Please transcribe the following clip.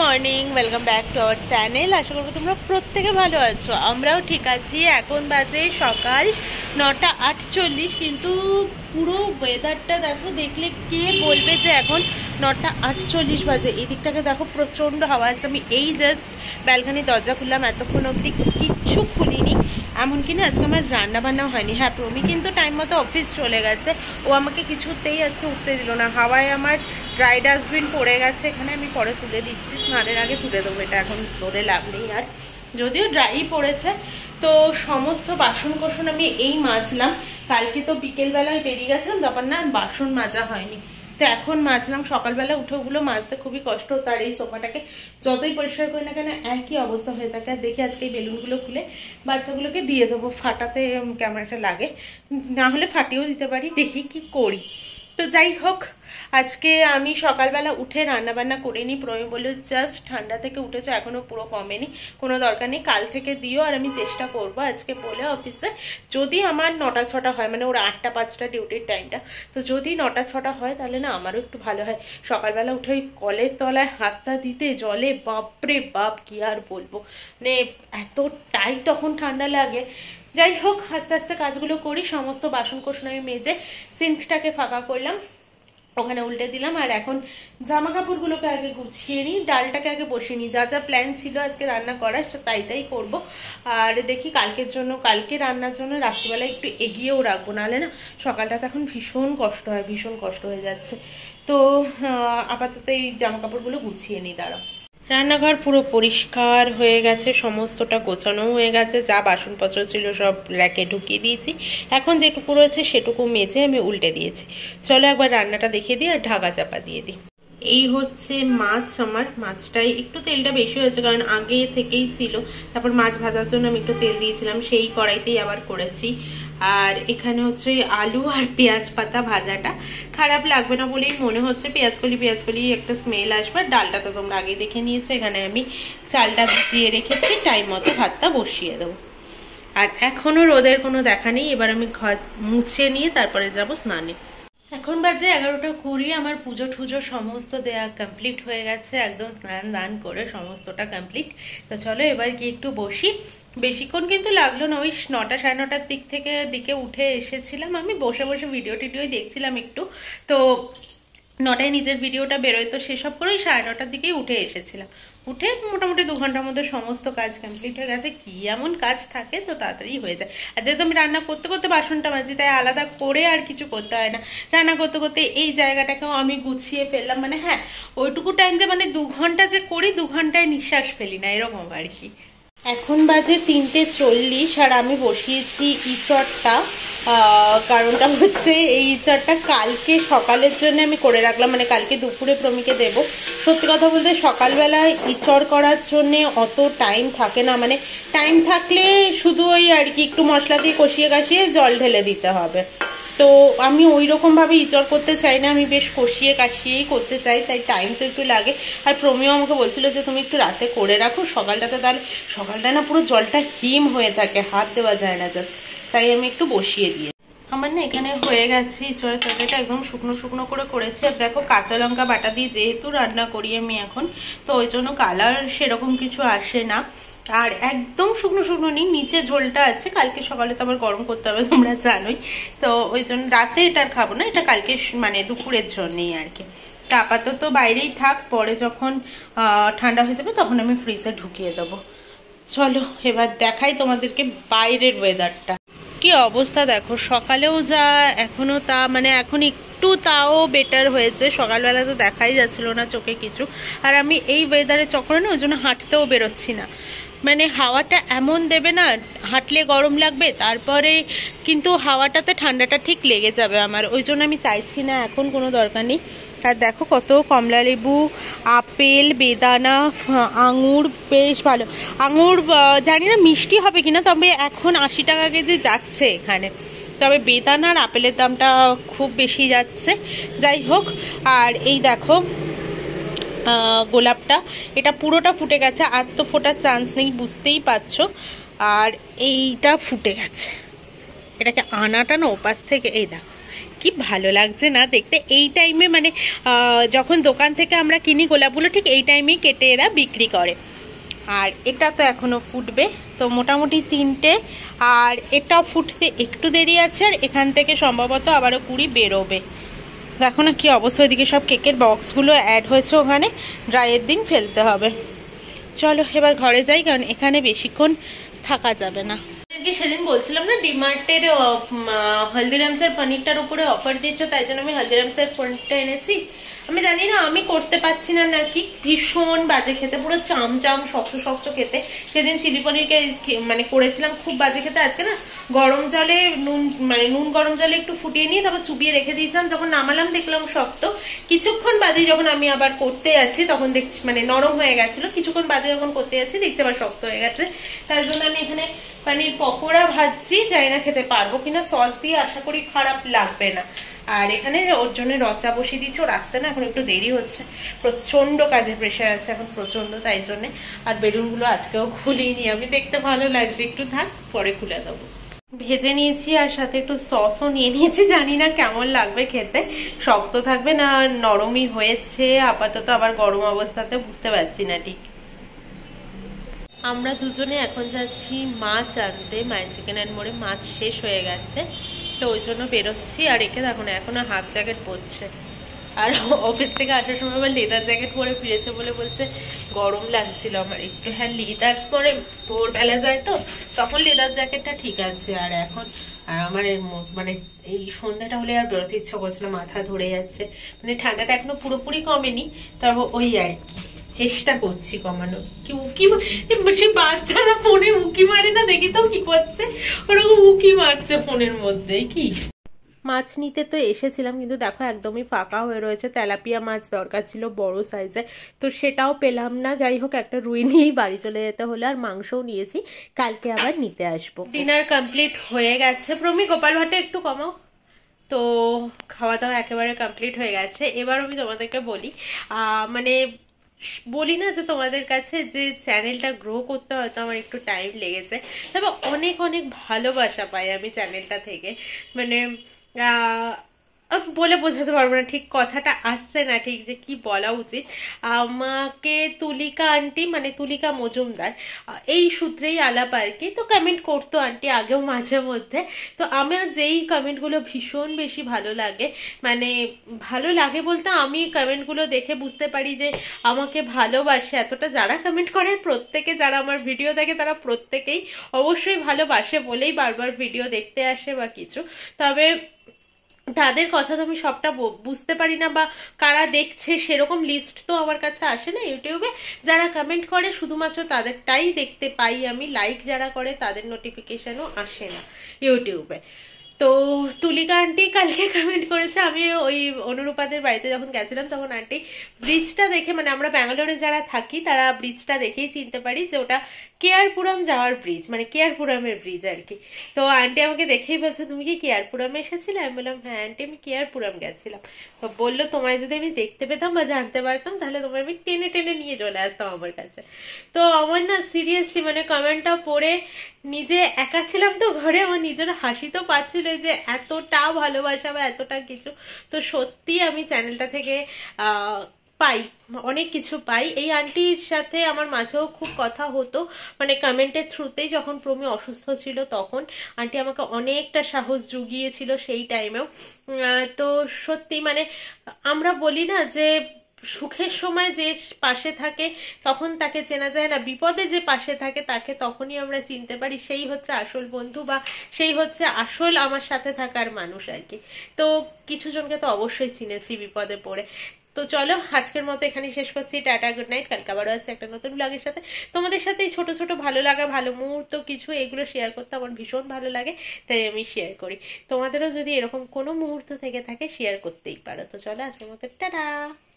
morning welcome back to our channel আশা করবো তোমরা প্রত্যেকে ভালো আছো আমরাও ঠিক আছি এখন বাজে সকাল নটা আটচল্লিশ কিন্তু পুরো ওয়েদারটা দেখো দেখলে কে বলবে যে এখন নটা আটচল্লিশ বাজে এই দিকটাকে দেখো প্রচণ্ড হাওয়া আছে আমি এই জাস্ট ব্যালকানি দরজা খুললাম এতক্ষণ অবধি কিচ্ছু খুলিনি এমনকি না আজকে আমার রান্না বান্না হয়নি হ্যাঁ প্রমি কিন্তু টাইম মতো অফিস চলে গেছে ও আমাকে কিছুতেই আজকে উঠতে দিল না হাওয়ায় আমার ড্রাই ডাস্টবিন পড়ে গেছে এখানে আমি পরে তুলে দিচ্ছি স্নানের আগে তুলে দেবো এটা এখন ধরে লাভ নেই আর যদিও ড্রাই পড়েছে তো সমস্ত বাসন কোষণ আমি এই মাজলাম কালকে তো বিকেলবেলায় বেরিয়ে গেছিলাম তখন না বাসন মাজা হয়নি তো এখন মাজলাম সকালবেলা উঠে ওগুলো মাজতে খুবই কষ্ট তার এই সোফাটাকে যতই পরিষ্কার করি না কেন একই অবস্থা হয়ে থাকে আর দেখি আজকে এই বেলুনগুলো খুলে বাচ্চাগুলোকে দিয়ে দেবো ফাটাতে ক্যামেরাটা লাগে না হলে ফাটিয়েও দিতে পারি দেখি কি করি তো যাই হোক আজকে আমি সকালবেলা উঠে রান্নাবান্না করে নিই প্রমে বলে জাস্ট ঠান্ডা থেকে উঠেছে এখনও পুরো কমেনি কোনো দরকার নেই কাল থেকে দিও আর আমি চেষ্টা করব আজকে বলে অফিসে যদি আমার নটা ছটা হয় মানে ওর আটটা পাঁচটা ডিউটির টাইমটা তো যদি নটা ছটা হয় তাহলে না আমারও একটু ভালো হয় সকালবেলা উঠে ওই কলের তলায় হাতটা দিতে জলে বাপরে বাপ কি আর বলবো মানে এতটাই তখন ঠান্ডা লাগে যাই হোক আস্তে আস্তে কাজগুলো করি সমস্ত বাসন কোষণ আমি মেজে সিঙ্কটাকে ফাঁকা করলাম ওখানে উল্টে দিলাম আর এখন জামা কাপড়গুলোকে আগে গুছিয়ে নিই ডালটাকে আগে বসিয়ে নিই যা যা প্ল্যান ছিল আজকে রান্না করার তাই তাই করবো আর দেখি কালকের জন্য কালকে রান্নার জন্য রাত্রিবেলা একটু এগিয়েও রাখবো নাহলে না সকালটাতে এখন ভীষণ কষ্ট হয় ভীষণ কষ্ট হয়ে যাচ্ছে তো আপাতত এই জামা কাপড়গুলো গুছিয়ে নিই দাঁড়াও রান্নাঘর পুরো পরিষ্কার হয়ে গেছে সমস্তটা গোছানো হয়ে গেছে যা বাসনপত্র ছিল সব র্যাকে ঢুকিয়ে দিয়েছি এখন যেটুকু রয়েছে সেটুকু মেঝে আমি উল্টে দিয়েছি চলো একবার রান্নাটা দেখিয়ে দিই আর ঢাকা চাপা দিয়ে দিই এই হচ্ছে মাছ আমার মাছটাই একটু তেলটা বেশি হয়েছে কারণ আগে থেকেই ছিল তারপর মাছ ভাজার জন্য আমি একটু তেল দিয়েছিলাম সেই কড়াইতেই আবার করেছি আর এখানে হচ্ছে আলু আর পেঁয়াজ পাতা ভাজাটা খারাপ লাগবে না বলেই মনে হচ্ছে পেঁয়াজকলি পেঁয়াজকলি একটা স্মেল আসবে ডালটা তো তোমরা আগে দেখে নিয়েছো এখানে আমি চালটা দিয়ে রেখেছি টাইম মতো ভাতটা বসিয়ে দেবো আর এখনও রোদের কোনো দেখা নেই এবার আমি ঘর মুছে নিয়ে তারপরে যাব স্নানে এখন বাজে এগারোটা কুড়ি আমার পুজো টুজো সমস্ত দেয়া কমপ্লিট হয়ে গেছে একদম স্নান দান করে সমস্তটা কমপ্লিট তো চলো এবার গিয়ে একটু বসি বেশিক্ষণ কিন্তু লাগলো না ওই নটা সাড়ে নটার দিক থেকে দিকে উঠে এসেছিলাম আমি বসে বসে ভিডিও টিডিওই দেখছিলাম একটু তো নটায় নিজের ভিডিওটা বেরোয় তো সেসব করেই সাড়ে নটার দিকেই উঠে এসেছিলাম উঠে মোটামুটি দু ঘন্টার মধ্যে সমস্ত কাজ কমপ্লিট হয়ে গেছে কি এমন কাজ থাকে তো তাড়াতাড়ি হয়ে যায় আর যেহেতু আমি রান্না করতে করতে বাসনটা মাজি তাই আলাদা করে আর কিছু করতে হয় না রান্না করতে করতে এই জায়গাটাকেও আমি গুছিয়ে ফেললাম মানে হ্যাঁ ওইটুকু টাইম যে মানে দু ঘন্টা যে করি দু ঘন্টায় নিঃশ্বাস ফেলি না এরকম আর কি এখন বাজে তিনটে চল্লিশ আর আমি বসিয়েছি ইচটটা কারণটা হচ্ছে এই ইচরটা কালকে সকালের জন্য আমি করে রাখলাম মানে কালকে দুপুরে প্রমিকে দেব সত্যি কথা বলতে সকালবেলা ইচর করার জন্যে অত টাইম থাকে না মানে টাইম থাকলে শুধু ওই আর কি একটু মশলা দিয়ে কষিয়ে কাশিয়ে জল ঢেলে দিতে হবে তো আমি ওই রকমভাবে ইচর করতে চাই না আমি বেশ কষিয়ে কাশিয়েই করতে চাই তাই টাইম তো একটু লাগে আর প্রমিও আমাকে বলছিল যে তুমি একটু রাতে করে রাখো সকালটাতে তাহলে সকালটা না পুরো জলটা হিম হয়ে থাকে হাত দেওয়া যায় না জাস্ট তাই আমি একটু বসিয়ে দিয়ে আমার না এখানে হয়ে গেছে ইচড়ের তরকারিটা একদম শুকনো শুকনো করে করেছি আর দেখো কাঁচা লঙ্কা বাটা দিয়ে যেহেতু রান্না করি আমি এখন তো ওই জন্য কালার সেরকম কিছু আসে না আর একদম শুকনো শুকনো নিই নিচে ঝোলটা আছে কালকে সকালে তো আবার গরম করতে হবে তোমরা জানোই তো ওই জন্য রাতে এটা খাবো না এটা কালকে মানে দুপুরের জন্যই আর কি তা আপাতত বাইরেই থাক পরে যখন ঠান্ডা হয়ে যাবে তখন আমি ফ্রিজে ঢুকিয়ে দেবো চলো এবার দেখাই তোমাদেরকে বাইরের ওয়েদারটা কি অবস্থা দেখো সকালেও যা এখনো তা মানে এখন একটু তাও বেটার হয়েছে সকালবেলা তো দেখাই যাচ্ছিল না চোখে কিছু আর আমি এই ওয়েদারে চক্করে না ওই জন্য হাঁটতেও বেরোচ্ছি না মানে হাওয়াটা এমন দেবে না হাঁটলে গরম লাগবে তারপরে কিন্তু হাওয়াটাতে ঠান্ডাটা ঠিক লেগে যাবে আমার ওই জন্য আমি চাইছি না এখন কোনো দরকার নেই আর দেখো কত কমলা লেবু আপেল বেদানা আঙুর বেশ ভালো আঙুর জানি না মিষ্টি হবে কিনা তবে এখন আশি টাকা কেজি যাচ্ছে এখানে তবে বেদানার আপেলের দামটা খুব বেশি যাচ্ছে যাই হোক আর এই দেখো গোলাপটা এটা পুরোটা ফুটে গেছে আর তো ফোটার চান্স নেই বুঝতেই পারছ আর এইটা ফুটে গেছে এটাকে আনাটা না ওপাশ থেকে এই দেখো কি ভালো লাগছে না দেখতে এই টাইমে মানে যখন দোকান থেকে আমরা কিনি গোলাপগুলো ঠিক এই টাইমেই কেটে এরা বিক্রি করে আর এটা তো এখনও ফুটবে তো মোটামুটি তিনটে আর এটা ফুটতে একটু দেরি আছে আর এখান থেকে সম্ভবত আবারও কুড়ি বেরোবে দেখো না কি অবস্থা ওইদিকে সব কেকের বক্সগুলো অ্যাড হয়েছে ওখানে ড্রাইয়ের দিন ফেলতে হবে চলো এবার ঘরে যাই কারণ এখানে বেশিক্ষণ থাকা যাবে না সেদিন বলছিলাম না ডিমার্টের হলদিরামসের পনিরটার উপরে অফার দিয়েছ তাই জন্য আমি হলদিরামসের পনিরটা এনেছি আমি জানি না আমি করতে পারছি না নাকি ভীষণ বাজে খেতে পুরো চামচাম শক্ত শক্ত খেতে সেদিন চিলি পনিরকে মানে করেছিলাম খুব বাজে খেতে আজকে না গরম জলে নুন মানে নুন গরম জলে একটু ফুটিয়ে নিয়ে তারপর চুপিয়ে রেখে দিয়েছিলাম যখন নামালাম দেখলাম শক্ত কিছুক্ষণ বাদে যখন আমি আবার করতে যাচ্ছি তখন দেখছি মানে নরম হয়ে গেছিলো কিছুক্ষণ বাদে যখন করতে যাচ্ছি দেখছি আবার শক্ত হয়ে গেছে তার জন্য আমি এখানে পানির পকোড়া ভাজছি জানি না খেতে পারবো কিনা সস দিয়ে আশা করি খারাপ লাগবে না আর এখানে ওর জন্য রচা বসিয়ে দিচ্ছে ওর আসতে না এখন একটু দেরি হচ্ছে প্রচন্ড কাজের প্রেশার আছে এখন প্রচন্ড তাই জন্যে আর বেলুনগুলো আজকেও খুলিনি আমি দেখতে ভালো লাগছে একটু থাক পরে খুলে দেবো ভেজে নিয়েছি আর সাথে একটু সসও নিয়ে নিয়েছি জানি না কেমন লাগবে খেতে শক্ত থাকবে না নরমই হয়েছে আপাতত আবার গরম অবস্থাতে বুঝতে পারছি না ঠিক আমরা দুজনে এখন যাচ্ছি মাছ আনতে মায়ের চিকেন অ্যান্ড মোড়ে মাছ শেষ হয়ে গেছে তো ওই জন্য বেরোচ্ছি আর একে দেখো না এখনও হাত জ্যাকেট পরছে আর অফিস থেকে আসার সময় আবার লেদার জ্যাকেট পরে ফিরেছে বলে বলছে গরম লাগছিল আমার একটু হ্যাঁ লেদার পরে ভোরবেলা যায় তো তখন লেদার জ্যাকেটটা ঠিক আছে আর এখন আর আমার মানে এই সন্ধ্যাটা হলে আর বেরোতে ইচ্ছে করছে না মাথা ধরে যাচ্ছে মানে ঠান্ডাটা এখনো পুরোপুরি কমেনি তবে ওই আর কি চেষ্টা করছি কমানো কি উকি সে বাচ্চারা ফোনে উকি মারে না দেখি তো কি করছে ওরকম উকি মারছে ফোনের মধ্যে কি মাছ নিতে তো এসেছিলাম কিন্তু দেখো একদমই ফাঁকা হয়ে রয়েছে তেলাপিয়া মাছ দরকার ছিল বড় সাইজে তো সেটাও পেলাম না যাই হোক একটা রুই নিয়েই বাড়ি চলে যেতে হলে আর মাংসও নিয়েছি কালকে আবার নিতে আসব ডিনার কমপ্লিট হয়ে গেছে প্রমি গোপাল ভাটে একটু কমাও তো খাওয়া দাওয়া একেবারে কমপ্লিট হয়ে গেছে এবার আমি তোমাদেরকে বলি মানে বলি না যে তোমাদের কাছে যে চ্যানেলটা গ্রো করতে হয়তো আমার একটু টাইম লেগেছে তবে অনেক অনেক ভালোবাসা পাই আমি চ্যানেলটা থেকে মানে বলে বোঝাতে পারবো না ঠিক কথাটা আসছে না ঠিক যে কি বলা উচিত আমাকে তুলিকা আন্টি মানে তুলিকা মজুমদার এই সূত্রেই আলাপ আর কি তো কমেন্ট করতো আন্টি আগেও মাঝে মধ্যে তো আমার যেই কমেন্টগুলো ভীষণ বেশি ভালো লাগে মানে ভালো লাগে বলতে আমি কমেন্টগুলো দেখে বুঝতে পারি যে আমাকে ভালোবাসে এতটা যারা কমেন্ট করে প্রত্যেকে যারা আমার ভিডিও দেখে তারা প্রত্যেকেই অবশ্যই ভালোবাসে বলেই বারবার ভিডিও দেখতে আসে বা কিছু তবে তাদের কথা তো আমি সবটা বুঝতে পারি না বা কারা দেখছে সেরকম লিস্ট তো আমার কাছে আসে না ইউটিউবে যারা কমেন্ট করে শুধুমাত্র তাদেরটাই দেখতে পাই আমি লাইক যারা করে তাদের নোটিফিকেশনও আসে না ইউটিউবে তো তুলিকা আন্টি কালকে কমেন্ট করেছে আমি ওই অনুরূপাদের বাড়িতে যখন গেছিলাম তখন আন্টি ব্রিজটা দেখে মানে আমরা ব্যাঙ্গালোরে যারা থাকি তারা ব্রিজটা দেখেই চিনতে পারি যে ওটা কেয়ারপুরম যাওয়ার ব্রিজ মানে কেয়ারপুরামের ব্রিজ আর কি তো আন্টি আমাকে দেখেই বলছে তুমি কি কেয়ারপুরামে এসেছিলে আমি বললাম হ্যাঁ আন্টি আমি কেয়ারপুরাম গেছিলাম তো বললো তোমায় যদি আমি দেখতে পেতাম বা জানতে পারতাম তাহলে তোমার আমি টেনে টেনে নিয়ে চলে আসতাম আমার কাছে তো আমার না সিরিয়াসলি মানে কমেন্টটা পড়ে নিজে একা ছিলাম তো ঘরে আমার নিজের হাসি তো পাচ্ছিল যে এতটা ভালোবাসা বা এতটা কিছু তো সত্যি আমি চ্যানেলটা থেকে পাই অনেক কিছু পাই এই আন্টির সাথে আমার মাঝেও খুব কথা হতো মানে কমেন্টের থ্রুতেই যখন প্রমি অসুস্থ ছিল তখন আন্টি আমাকে অনেকটা সাহস জুগিয়েছিল সেই টাইমেও তো সত্যি মানে আমরা বলি না যে সুখের সময় যে পাশে থাকে তখন তাকে চেনা যায় না বিপদে যে পাশে থাকে তাকে তখনই আমরা চিনতে পারি সেই হচ্ছে আসল বন্ধু বা সেই হচ্ছে আসল আমার সাথে থাকার মানুষ আর কি তো কিছু জনকে তো অবশ্যই চিনেছি বিপদে পড়ে তো চলো আজকের মতো এখানে শেষ করছি টাটা গুড নাইট কালকে আবারও আছে একটা নতুন ব্লগের সাথে তোমাদের সাথে ছোট ছোট ভালো লাগা ভালো মুহূর্ত কিছু এগুলো শেয়ার করতে আমার ভীষণ ভালো লাগে তাই আমি শেয়ার করি তোমাদেরও যদি এরকম কোনো মুহূর্ত থেকে থাকে শেয়ার করতেই পারো তো চলো আজকের মতো টাটা